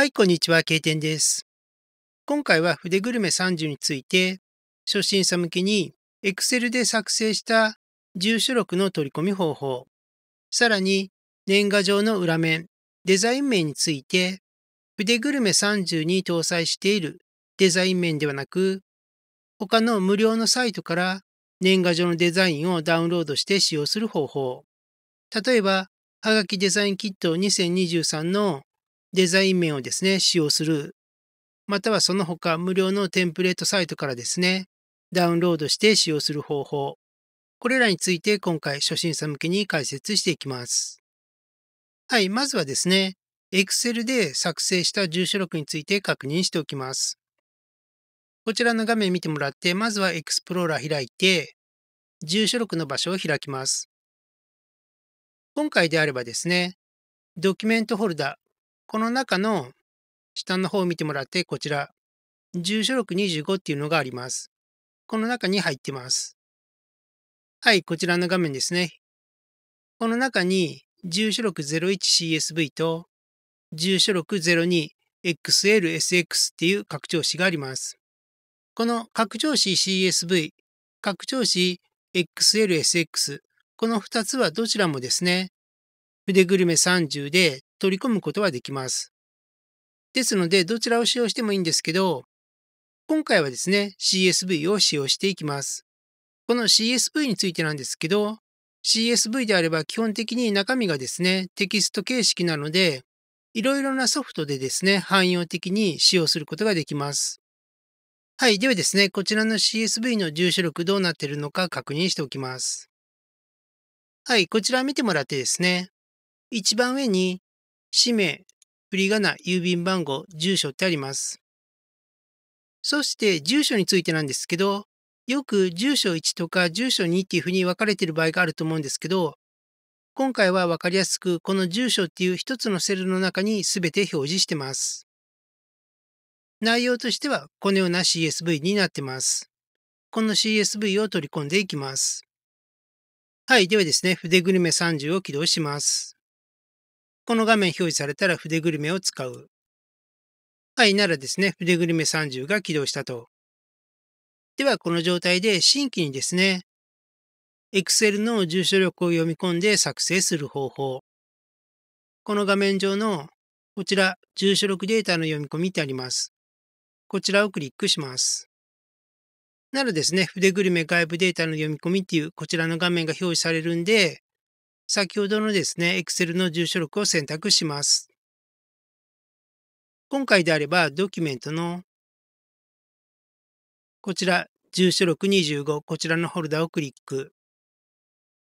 はい、こんにちは、けいてんです。今回は筆グルメ30について、初心者向けに Excel で作成した住所録の取り込み方法、さらに年賀状の裏面、デザイン面について、筆グルメ30に搭載しているデザイン面ではなく、他の無料のサイトから年賀状のデザインをダウンロードして使用する方法、例えば、はがきデザインキット2023のデザイン面をですね、使用する。またはその他無料のテンプレートサイトからですね、ダウンロードして使用する方法。これらについて今回初心者向けに解説していきます。はい、まずはですね、Excel で作成した住所録について確認しておきます。こちらの画面見てもらって、まずは Explorer 開いて、住所録の場所を開きます。今回であればですね、ドキュメントホルダー、この中の下の方を見てもらって、こちら、住所録25っていうのがあります。この中に入ってます。はい、こちらの画面ですね。この中に、住所録 01CSV と、住所録 02XLSX っていう拡張子があります。この拡張子 CSV、拡張子 XLSX、この2つはどちらもですね、筆グルメ30で取り込むことはできます。ですので、どちらを使用してもいいんですけど、今回はですね、CSV を使用していきます。この CSV についてなんですけど、CSV であれば基本的に中身がですね、テキスト形式なので、いろいろなソフトでですね、汎用的に使用することができます。はい、ではですね、こちらの CSV の住所録どうなっているのか確認しておきます。はい、こちら見てもらってですね、一番上に氏名、振り仮名、郵便番号、住所ってあります。そして住所についてなんですけど、よく住所1とか住所2っていうふうに分かれてる場合があると思うんですけど、今回は分かりやすくこの住所っていう一つのセルの中に全て表示してます。内容としてはこのような CSV になってます。この CSV を取り込んでいきます。はい、ではですね、筆グルメ30を起動します。この画面表示されたら筆グルメを使う。はいならですね、筆グルメ30が起動したと。では、この状態で新規にですね、Excel の住所力を読み込んで作成する方法。この画面上のこちら、住所録データの読み込みってあります。こちらをクリックします。ならですね、筆グルメ外部データの読み込みっていうこちらの画面が表示されるんで、先ほどのですね、Excel の住所録を選択します。今回であれば、ドキュメントの、こちら、住所録25、こちらのフォルダをクリック。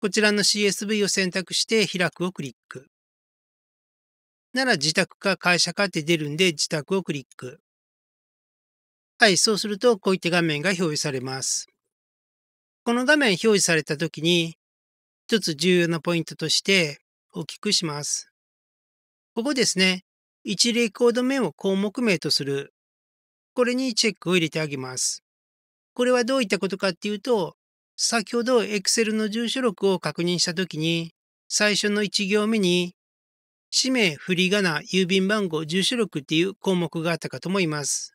こちらの CSV を選択して開くをクリック。なら自宅か会社かって出るんで自宅をクリック。はい、そうするとこういった画面が表示されます。この画面表示された時に一つ重要なポイントとして大きくします。ここですね、1レコード目を項目名とする。これにチェックを入れてあげます。これはどういったことかっていうと、先ほど Excel の住所録を確認したときに、最初の1行目に、氏名、振り仮名、郵便番号、住所録っていう項目があったかと思います。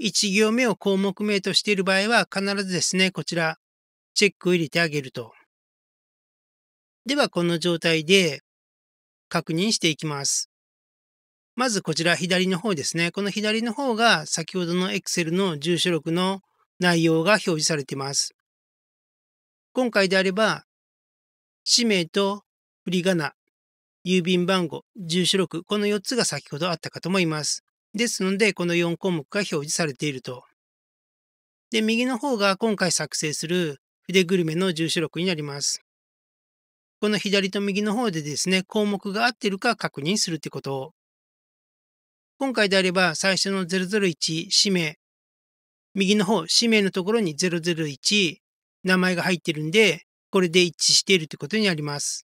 1行目を項目名としている場合は必ずですね、こちら、チェックを入れてあげると。ではこの状態で確認していきます。まずこちら左の方ですね。この左の方が先ほどの Excel の住所録の内容が表示されています。今回であれば、氏名と振り仮名、郵便番号、住所録、この4つが先ほどあったかと思います。ですので、この4項目が表示されていると。で、右の方が今回作成する筆グルメの住所録になります。この左と右の方でですね、項目が合ってるか確認するってこと今回であれば、最初の001、氏名。右の方、氏名のところに001、名前が入ってるんで、これで一致しているってことになります。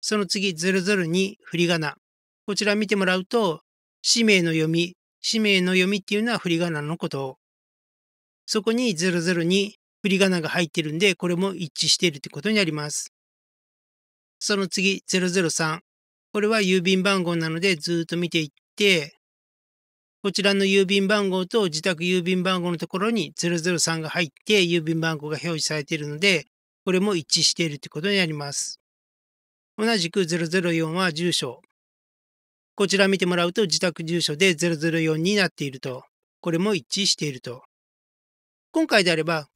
その次、002、振り仮名。こちら見てもらうと、氏名の読み、氏名の読みっていうのは振り仮名のこと。そこに002、振り仮名が入ってるんで、これも一致しているってことになります。その次、003。これは郵便番号なのでずっと見ていって、こちらの郵便番号と自宅郵便番号のところに003が入って郵便番号が表示されているので、これも一致しているということになります。同じく004は住所。こちら見てもらうと自宅住所で004になっていると。これも一致していると。今回であれば、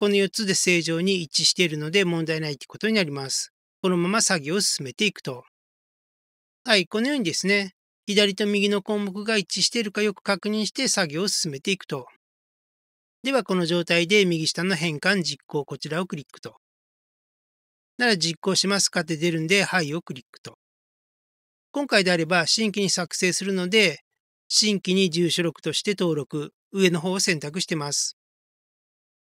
この4つで正常に一致しているので問題ないということになります。このまま作業を進めていくと。はい、このようにですね、左と右の項目が一致しているかよく確認して作業を進めていくと。では、この状態で右下の変換実行、こちらをクリックと。なら実行しますかって出るんで、はいをクリックと。今回であれば新規に作成するので、新規に住所録として登録、上の方を選択してます。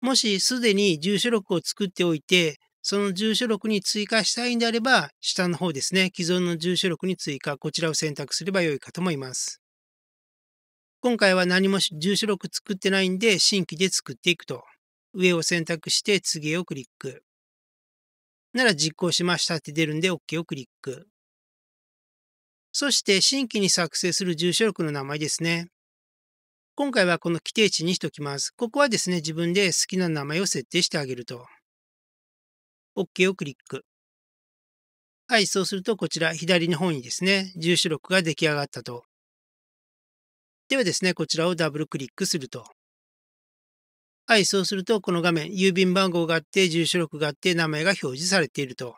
もしすでに住所録を作っておいて、その住所録に追加したいんであれば、下の方ですね、既存の住所録に追加、こちらを選択すればよいかと思います。今回は何も住所録作ってないんで、新規で作っていくと。上を選択して次をクリック。なら実行しましたって出るんで OK をクリック。そして新規に作成する住所録の名前ですね。今回はこの規定値にしときます。ここはですね、自分で好きな名前を設定してあげると。OK をクリック。はい、そうするとこちら左の方にですね、住所録が出来上がったと。ではですね、こちらをダブルクリックすると。はい、そうするとこの画面、郵便番号があって、住所録があって、名前が表示されていると。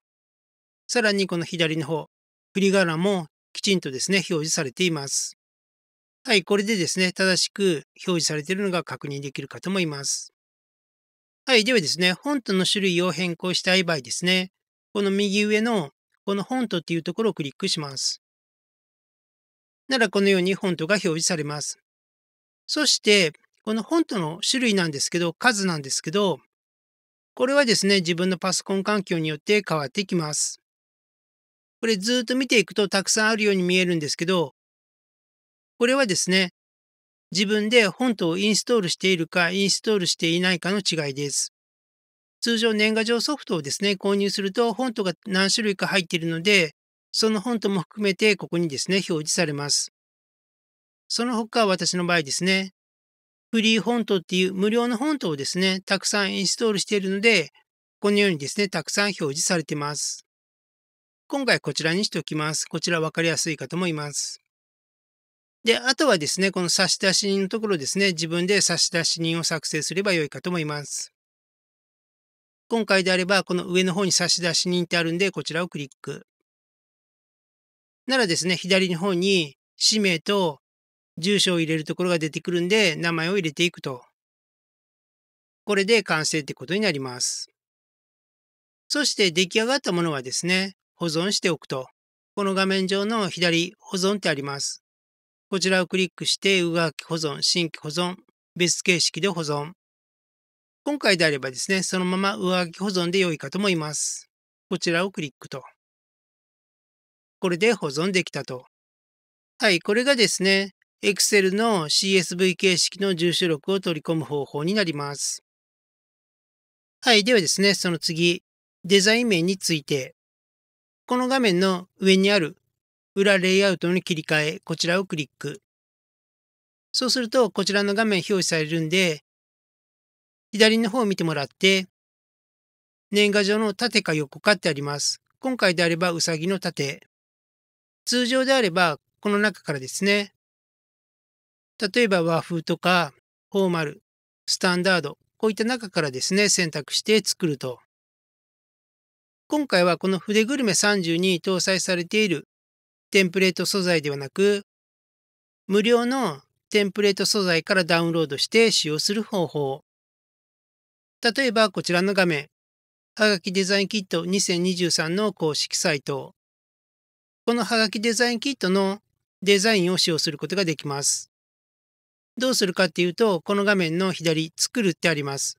さらにこの左の方、振り仮名もきちんとですね、表示されています。はい、これでですね、正しく表示されているのが確認できるかと思います。はい。ではですね、フォントの種類を変更したい場合ですね、この右上のこのフォントっていうところをクリックします。ならこのようにフォントが表示されます。そして、このフォントの種類なんですけど、数なんですけど、これはですね、自分のパソコン環境によって変わってきます。これずっと見ていくとたくさんあるように見えるんですけど、これはですね、自分でフォントをインストールしているかインストールしていないかの違いです。通常年賀状ソフトをですね、購入するとフォントが何種類か入っているので、そのフォントも含めてここにですね、表示されます。その他私の場合ですね、フリーフォントっていう無料のフォントをですね、たくさんインストールしているので、このようにですね、たくさん表示されています。今回こちらにしておきます。こちら分かりやすいかと思います。で、あとはですね、この差出人のところですね、自分で差出人を作成すればよいかと思います。今回であれば、この上の方に差出人ってあるんで、こちらをクリック。ならですね、左の方に氏名と住所を入れるところが出てくるんで、名前を入れていくと。これで完成ってことになります。そして出来上がったものはですね、保存しておくと。この画面上の左、保存ってあります。こちらをクリックして、上書き保存、新規保存、別形式で保存。今回であればですね、そのまま上書き保存で良いかと思います。こちらをクリックと。これで保存できたと。はい、これがですね、Excel の CSV 形式の住所録を取り込む方法になります。はい、ではですね、その次、デザイン面について。この画面の上にある裏レイアウトに切り替え、こちらをクリック。そうすると、こちらの画面表示されるんで、左の方を見てもらって、年賀状の縦か横かってあります。今回であればうさぎの縦。通常であれば、この中からですね。例えば和風とか、フォーマル、スタンダード、こういった中からですね、選択して作ると。今回はこの筆グルメ32に搭載されているテンプレート素材ではなく、無料のテンプレート素材からダウンロードして使用する方法。例えばこちらの画面、はがきデザインキット2023の公式サイト。このはがきデザインキットのデザインを使用することができます。どうするかっていうと、この画面の左、作るってあります。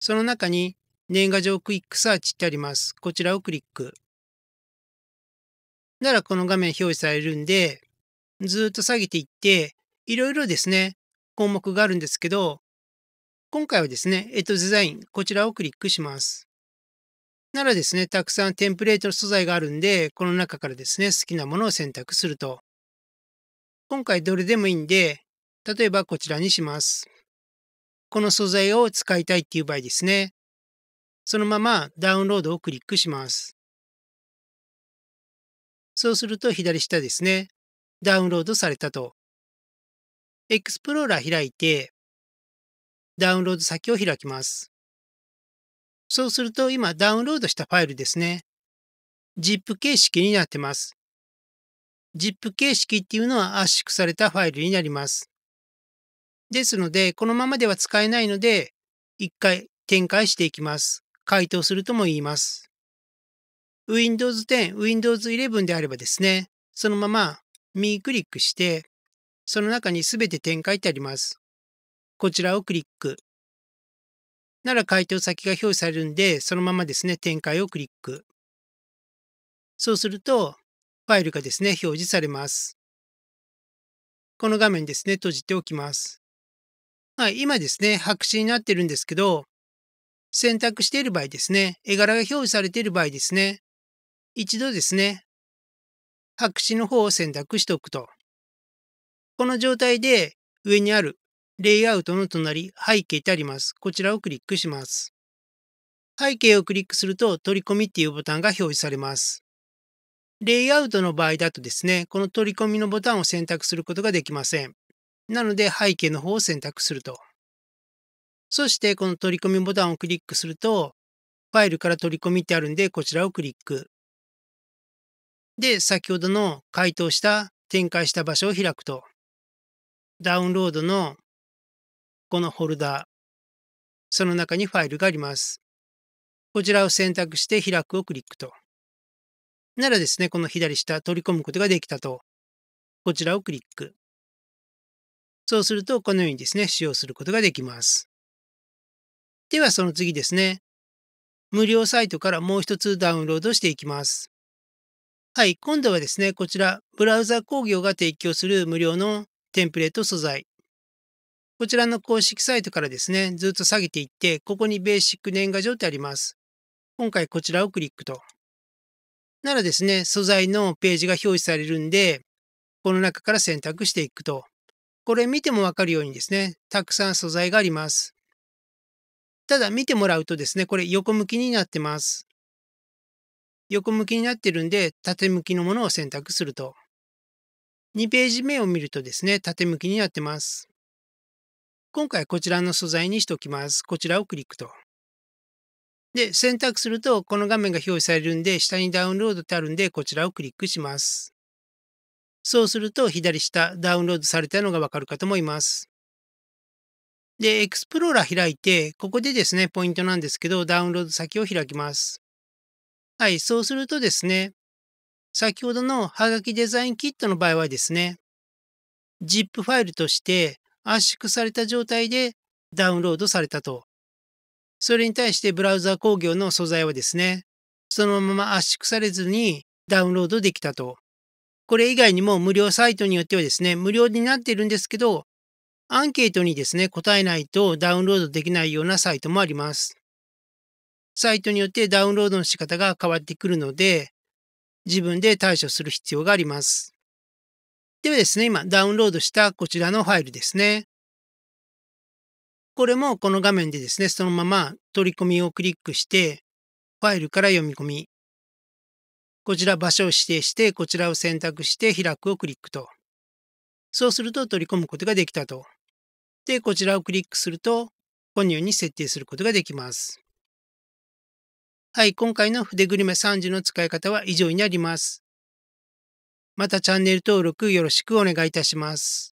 その中に年賀状クイックサーチってあります。こちらをクリック。ならこの画面表示されるんで、ずっと下げていって、いろいろですね、項目があるんですけど、今回はですね、えっと、デザイン、こちらをクリックします。ならですね、たくさんテンプレートの素材があるんで、この中からですね、好きなものを選択すると。今回どれでもいいんで、例えばこちらにします。この素材を使いたいっていう場合ですね。そのままダウンロードをクリックします。そうすると左下ですね、ダウンロードされたと。エクスプローラー開いて、ダウンロード先を開きます。そうすると今ダウンロードしたファイルですね。ZIP 形式になってます。ZIP 形式っていうのは圧縮されたファイルになります。ですので、このままでは使えないので、一回展開していきます。回答するとも言います。Windows 10、Windows 11であればですね、そのまま右クリックして、その中にすべて点書いてあります。こちらをクリック。なら回答先が表示されるんで、そのままですね、展開をクリック。そうすると、ファイルがですね、表示されます。この画面ですね、閉じておきます。はい、今ですね、白紙になってるんですけど、選択している場合ですね、絵柄が表示されている場合ですね、一度ですね、白紙の方を選択しておくと。この状態で上にあるレイアウトの隣、背景ってあります。こちらをクリックします。背景をクリックすると取り込みっていうボタンが表示されます。レイアウトの場合だとですね、この取り込みのボタンを選択することができません。なので背景の方を選択すると。そしてこの取り込みボタンをクリックすると、ファイルから取り込みってあるんでこちらをクリック。で、先ほどの回答した展開した場所を開くと、ダウンロードのこのホルダー、その中にファイルがあります。こちらを選択して開くをクリックと。ならですね、この左下取り込むことができたと。こちらをクリック。そうすると、このようにですね、使用することができます。では、その次ですね。無料サイトからもう一つダウンロードしていきます。はい、今度はですね、こちら、ブラウザ工業が提供する無料のテンプレート素材。こちらの公式サイトからですね、ずっと下げていって、ここにベーシック年賀状ってあります。今回こちらをクリックと。ならですね、素材のページが表示されるんで、この中から選択していくと。これ見てもわかるようにですね、たくさん素材があります。ただ見てもらうとですね、これ横向きになってます。横向きになってるんで、縦向きのものを選択すると。2ページ目を見るとですね、縦向きになってます。今回こちらの素材にしておきます。こちらをクリックと。で、選択すると、この画面が表示されるんで、下にダウンロードってあるんで、こちらをクリックします。そうすると、左下、ダウンロードされたのがわかるかと思います。で、エクスプローラー開いて、ここでですね、ポイントなんですけど、ダウンロード先を開きます。はい、そうするとですね、先ほどのハガキデザインキットの場合はですね、ZIP ファイルとして圧縮された状態でダウンロードされたと。それに対してブラウザ工業の素材はですね、そのまま圧縮されずにダウンロードできたと。これ以外にも無料サイトによってはですね、無料になっているんですけど、アンケートにですね、答えないとダウンロードできないようなサイトもあります。サイトによってダウンロードの仕方が変わってくるので、自分で対処する必要があります。ではですね、今ダウンロードしたこちらのファイルですね。これもこの画面でですね、そのまま取り込みをクリックして、ファイルから読み込み、こちら場所を指定して、こちらを選択して開くをクリックと。そうすると取り込むことができたと。で、こちらをクリックすると、本のように設定することができます。はい、今回の筆グルメ3時の使い方は以上になります。またチャンネル登録よろしくお願いいたします。